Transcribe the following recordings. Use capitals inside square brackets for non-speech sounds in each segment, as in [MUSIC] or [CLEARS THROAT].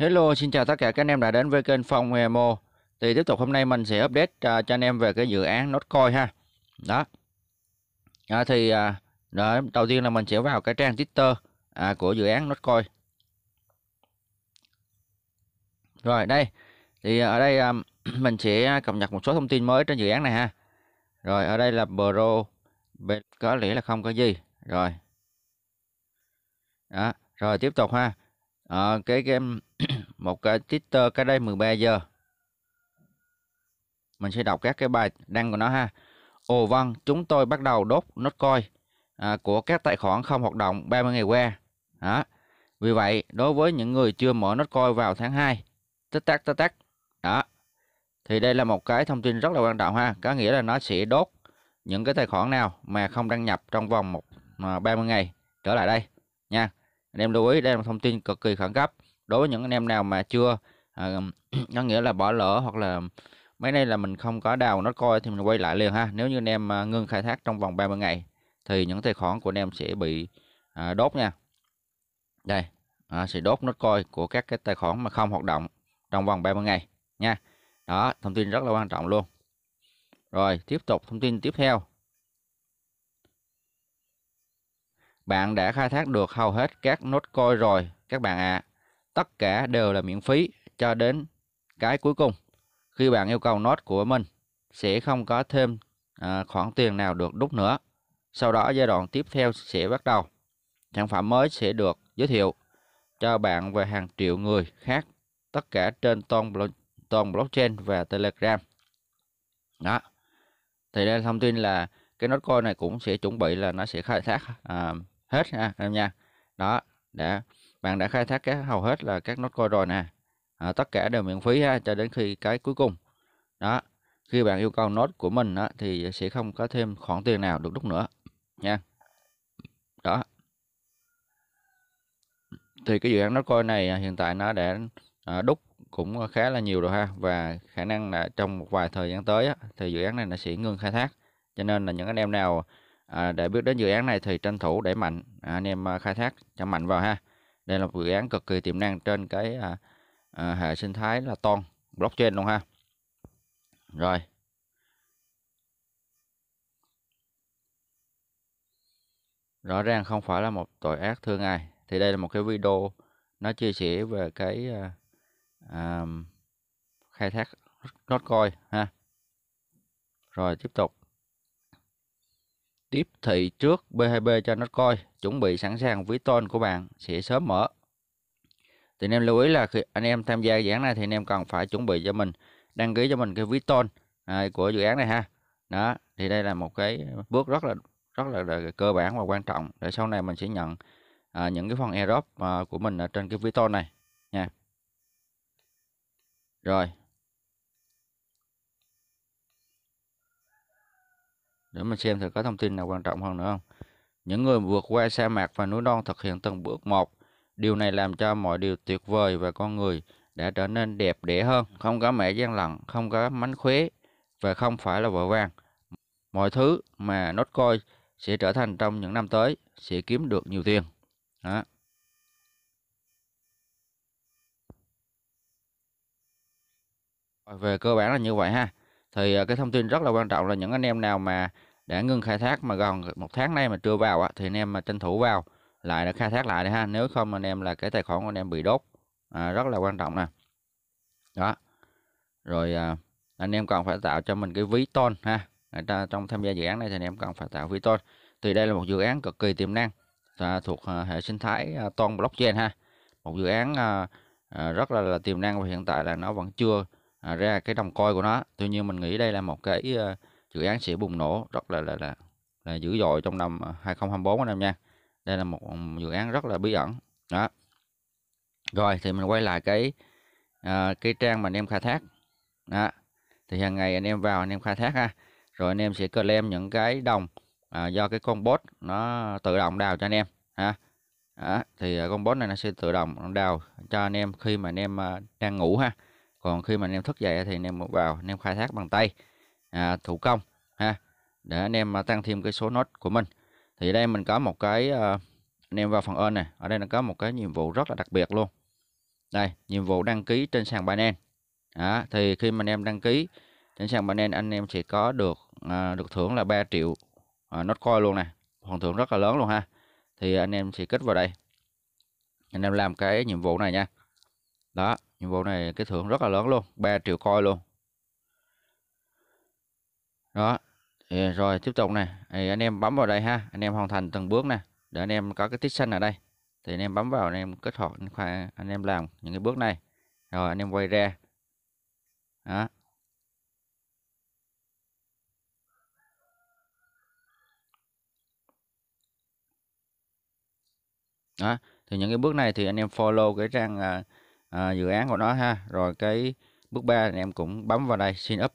Hello, xin chào tất cả các anh em đã đến với kênh Phong Emo. Thì tiếp tục hôm nay mình sẽ update uh, cho anh em về cái dự án Notcoin ha. Đó. À, thì uh, đó, đầu tiên là mình sẽ vào cái trang Twitter à, của dự án Notcoin. Rồi đây. Thì ở đây um, [CLEARS THROAT] mình sẽ cập nhật một số thông tin mới trên dự án này ha. Rồi ở đây là Bro, có lẽ là không có gì. Rồi. Đó, rồi tiếp tục ha. À, cái game một cái Twitter cái đây 13 giờ mình sẽ đọc các cái bài đăng của nó ha Ồ vâng, chúng tôi bắt đầu đốt nốt coi à, của các tài khoản không hoạt động 30 ngày qua. Đó. Vì vậy, đối với những người chưa mở nốt coi vào tháng 2, tích tắc tích tắc. Đó. Thì đây là một cái thông tin rất là quan trọng ha, có nghĩa là nó sẽ đốt những cái tài khoản nào mà không đăng nhập trong vòng một 30 à, ngày trở lại đây nha. Anh em lưu ý đây là một thông tin cực kỳ khẩn cấp đối với những anh em nào mà chưa à, [CLEARS THROAT] có nghĩa là bỏ lỡ hoặc là mấy nay là mình không có đào nó coi thì mình quay lại liền ha nếu như anh em à, ngưng khai thác trong vòng 30 ngày thì những tài khoản của anh em sẽ bị à, đốt nha đây à, sẽ đốt nó coi của các cái tài khoản mà không hoạt động trong vòng 30 ngày nha đó thông tin rất là quan trọng luôn rồi tiếp tục thông tin tiếp theo bạn đã khai thác được hầu hết các nốt coi rồi các bạn ạ à tất cả đều là miễn phí cho đến cái cuối cùng. Khi bạn yêu cầu nốt của mình sẽ không có thêm à, khoản tiền nào được đúc nữa. Sau đó giai đoạn tiếp theo sẽ bắt đầu. Sản phẩm mới sẽ được giới thiệu cho bạn và hàng triệu người khác tất cả trên toàn toàn blockchain và Telegram. Đó. Thì đây là thông tin là cái nốt coin này cũng sẽ chuẩn bị là nó sẽ khai thác à, hết ha à, em nha. Đó, đã bạn đã khai thác các hầu hết là các nốt coi rồi nè à, tất cả đều miễn phí ha cho đến khi cái cuối cùng đó khi bạn yêu cầu nốt của mình đó, thì sẽ không có thêm khoản tiền nào được đúc nữa nha đó thì cái dự án nốt coi này à, hiện tại nó đã ờ, đúc cũng khá là nhiều rồi ha và khả năng là trong một vài thời gian tới á, thì dự án này nó sẽ ngưng khai thác cho nên là những anh em nào à, để biết đến dự án này thì tranh thủ để mạnh à, anh em à, khai thác cho mạnh vào ha đây là một dự án cực kỳ tiềm năng trên cái à, à, hệ sinh thái là ton blockchain luôn ha rồi rõ ràng không phải là một tội ác thương ai thì đây là một cái video nó chia sẻ về cái à, à, khai thác nốt coi ha rồi tiếp tục tiếp thị trước B2B cho nó coi chuẩn bị sẵn sàng ví tôn của bạn sẽ sớm mở thì anh em lưu ý là khi anh em tham gia dự án này thì anh em cần phải chuẩn bị cho mình đăng ký cho mình cái ví tôn à, của dự án này ha đó thì đây là một cái bước rất là rất là, là cơ bản và quan trọng để sau này mình sẽ nhận à, những cái phần airdrop à, của mình ở trên cái ví tôn này nha rồi để mình xem thử có thông tin nào quan trọng hơn nữa không những người vượt qua sa mạc và núi non thực hiện từng bước một điều này làm cho mọi điều tuyệt vời và con người đã trở nên đẹp đẽ hơn không có mẹ gian lận không có mánh khóe và không phải là vợ vàng mọi thứ mà nốt coi sẽ trở thành trong những năm tới sẽ kiếm được nhiều tiền đó về cơ bản là như vậy ha thì ờ, cái thông tin rất là quan trọng là những anh em nào mà đã ngưng khai thác mà gần một tháng nay mà chưa vào á, thì anh em mà tranh thủ vào lại để khai thác lại đi ha nếu không anh em là cái tài khoản của anh em bị đốt à, rất là quan trọng nè đó rồi à, anh em còn phải tạo cho mình cái ví ton ha ta trong tham gia dự án này thì anh em còn phải tạo ví ton thì đây là một dự án cực kỳ tiềm năng à, thuộc à, hệ sinh thái à, ton blockchain ha một dự án à, à, rất là, là tiềm năng và hiện tại là nó vẫn chưa À, ra cái đồng coi của nó tuy nhiên mình nghĩ đây là một cái ờ, dự án sẽ bùng nổ rất là là là, là dữ dội trong năm 2024 ờ, anh em nha đây là một dự án rất là bí ẩn đó rồi thì mình quay lại cái à, cái trang mà anh em khai thác đó thì hàng ngày anh em vào anh em khai thác ha rồi anh em sẽ claim những cái đồng à, do cái con bot nó tự động đào cho anh em ha đó. thì con bot này nó sẽ tự động đào cho anh em khi mà anh em đang ngủ ha còn khi mà anh em thức dậy thì anh em vào anh em khai thác bằng tay à, thủ công ha để anh em à, tăng thêm cái số nốt của mình thì đây mình có một cái à, anh em vào phần ơn này ở đây nó có một cái nhiệm vụ rất là đặc biệt luôn đây nhiệm vụ đăng ký trên sàn Binance đó, thì khi mà anh em đăng ký trên sàn Binance anh em sẽ có được à, được thưởng là 3 triệu à, nốt coin luôn nè phần thưởng rất là lớn luôn ha thì anh em sẽ kích vào đây anh em làm cái nhiệm vụ này nha đó nhiệm vụ này cái thưởng rất là lớn luôn 3 triệu coin luôn đó thì rồi tiếp tục này thì anh em bấm vào đây ha anh em hoàn thành từng bước này để anh em có cái tích xanh ở đây thì anh em bấm vào anh em kết hợp anh em làm những cái bước này rồi anh em quay ra đó đó thì những cái bước này thì anh em follow cái trang à, à, dự án của nó ha rồi cái bước 3 anh em cũng bấm vào đây sign up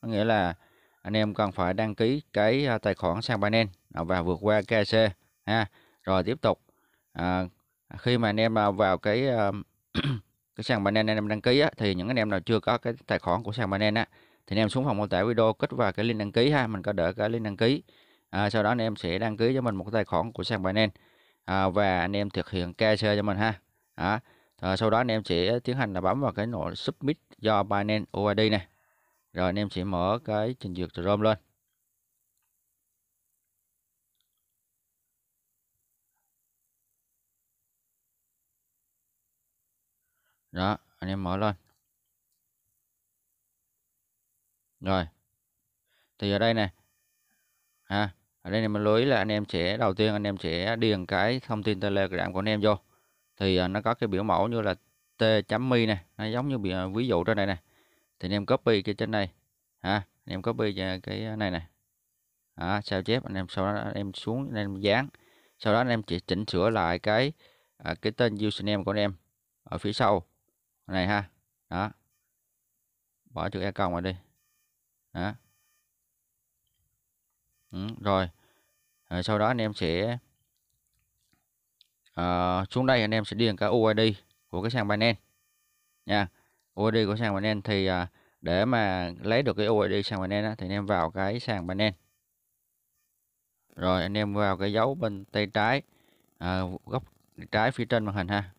có nghĩa là anh em cần phải đăng ký cái à, tài khoản sang Binance à, và vượt qua KC ha rồi tiếp tục à, khi mà anh em à, vào cái [CLEARS THROAT] cái sàn Binance anh em đăng ký á, thì những anh em nào chưa có cái tài khoản của sàn Binance á, thì anh em xuống phòng mô tả video kích vào cái link đăng ký ha mình có đỡ cái link đăng ký à, sau đó anh em sẽ đăng ký cho mình một cái tài khoản của sàn Binance à, và anh em thực hiện KC cho mình ha đó. À, à, sau đó anh em sẽ tiến hành là bấm vào cái nút submit do Binance UID này rồi anh em sẽ mở cái trình duyệt Chrome lên đó anh em mở lên rồi thì ở đây này ha à, ở đây này mình lưu ý là anh em sẽ đầu tiên anh em sẽ điền cái thông tin telegram của anh em vô thì à, nó có cái biểu mẫu như là t chấm mi này nó giống như bị, à, ví dụ trên này này thì anh em copy cái trên này ha anh em copy cái này này à, sao chép anh em sau đó anh em xuống anh em dán sau đó anh em chỉ chỉnh sửa lại cái à, cái tên username của anh em ở phía sau này ha đó bỏ chữ e cộng vào đi đó ừ, rồi à, sau đó anh em sẽ à, xuống đây anh em sẽ điền cái UID của cái sàn Binance nha UID của sàn Binance thì à, để mà lấy được cái UID sàn Binance thì anh em vào cái sàn Binance rồi anh em vào cái dấu bên tay trái à, góc trái phía trên màn hình ha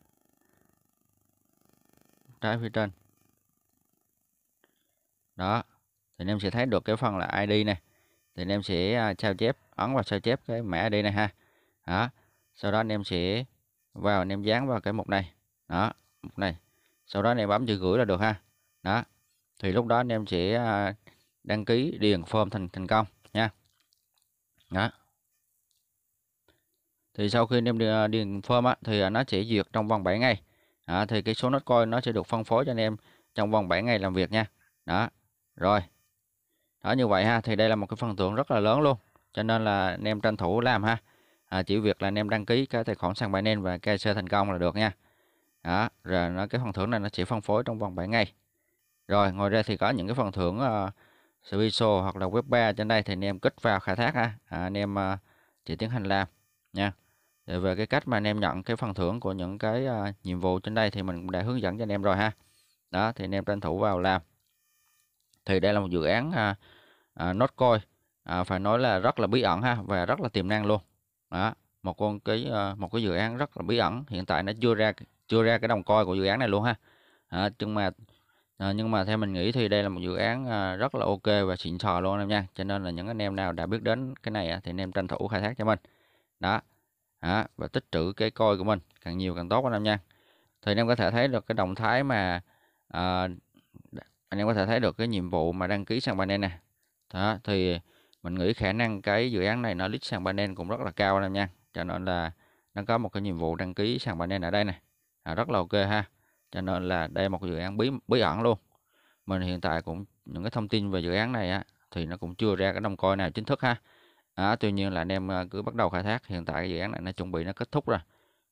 trái phía trên đó thì anh em sẽ thấy được cái phần là ID này thì anh em sẽ à, sao chép ấn vào sao chép cái mã ID này ha đó sau đó anh em sẽ vào anh em dán vào cái mục này đó mục này sau đó anh em bấm chữ gửi là được ha đó thì lúc đó anh em sẽ à, đăng ký điền form thành thành công nha đó thì sau khi anh em à, điền form á, thì nó sẽ duyệt trong vòng 7 ngày đó, thì cái số nốt coin nó sẽ được phân phối cho anh em trong vòng 7 ngày làm việc nha đó rồi đó như vậy ha thì đây là một cái phần thưởng rất là lớn luôn cho nên là anh em tranh thủ làm ha à, chỉ việc là anh em đăng ký cái tài khoản sàn Binance và KYC thành công là được nha đó rồi nó cái phần thưởng này nó sẽ phân phối trong vòng 7 ngày rồi ngoài ra thì có những cái phần thưởng uh, ờ, special hoặc là web 3 trên đây thì anh em kích vào khai thác ha à, anh em uh, chỉ tiến hành làm nha rồi về cái cách mà anh em nhận cái phần thưởng của những cái uh, nhiệm vụ trên đây thì mình đã hướng dẫn cho anh em rồi ha đó thì anh em tranh thủ vào làm thì đây là một dự án uh, uh, notcoin uh, phải nói là rất là bí ẩn ha và rất là tiềm năng luôn đó một con cái ờ, một cái dự án rất là bí ẩn hiện tại nó chưa ra chưa ra cái đồng coi của dự án này luôn ha à, nhưng mà ờ, nhưng mà theo mình nghĩ thì đây là một dự án ờ, rất là ok và xịn sò luôn em nha cho nên là những anh em nào đã biết đến cái này thì anh em tranh thủ khai thác cho mình đó à, và tích trữ cái coi của mình càng nhiều càng tốt anh em nha thì anh em có thể thấy được cái động thái mà à, anh em có thể thấy được cái nhiệm vụ mà đăng ký sang bên đây nè đó thì mình nghĩ khả năng cái dự án này nó list sàn panel cũng rất là cao anh em nha cho nên là nó có một cái nhiệm vụ đăng ký sàn panel ở đây này à, rất là ok ha cho nên là đây một dự án bí bí ẩn luôn mình hiện tại cũng những cái thông tin về dự án này á, thì nó cũng chưa ra cái đồng coi nào chính thức ha à, tuy nhiên là anh em à, cứ bắt đầu khai thác hiện tại cái dự án này nó chuẩn bị nó kết thúc rồi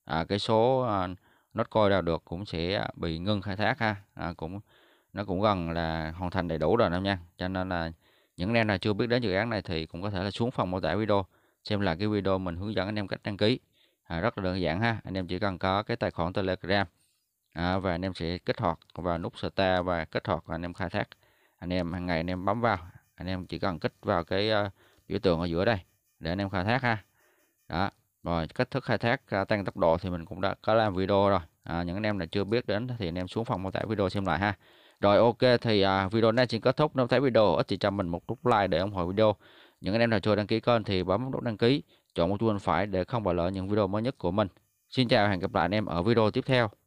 à, cái số à, nốt coi nào được cũng sẽ bị ngưng khai thác ha à, cũng nó cũng gần là hoàn thành đầy đủ rồi em nha cho nên là những anh em nào chưa biết đến dự án này thì cũng có thể là xuống phòng mô tả video xem là cái video mình hướng dẫn anh em cách đăng ký. À, rất là đơn giản ha. Anh em chỉ cần có cái tài khoản Telegram à, và anh em sẽ kích hoạt vào nút start và kích hoạt anh em khai thác. Anh em hàng ngày anh em bấm vào, anh em chỉ cần kích vào cái uh, biểu tượng ở giữa đây để anh em khai thác ha. Đó, rồi cách thức khai thác uh, tăng tốc độ thì mình cũng đã có làm video rồi. À, những anh em nào chưa biết đến thì anh em xuống phòng mô tả video xem lại ha. Rồi ok thì à, video này xin kết thúc. Nếu thấy video ít thì cho mình một nút like để ủng hộ video. Những anh em nào chưa đăng ký kênh thì bấm nút đăng ký, chọn một chuông phải để không bỏ lỡ những video mới nhất của mình. Xin chào và hẹn gặp lại anh em ở video tiếp theo.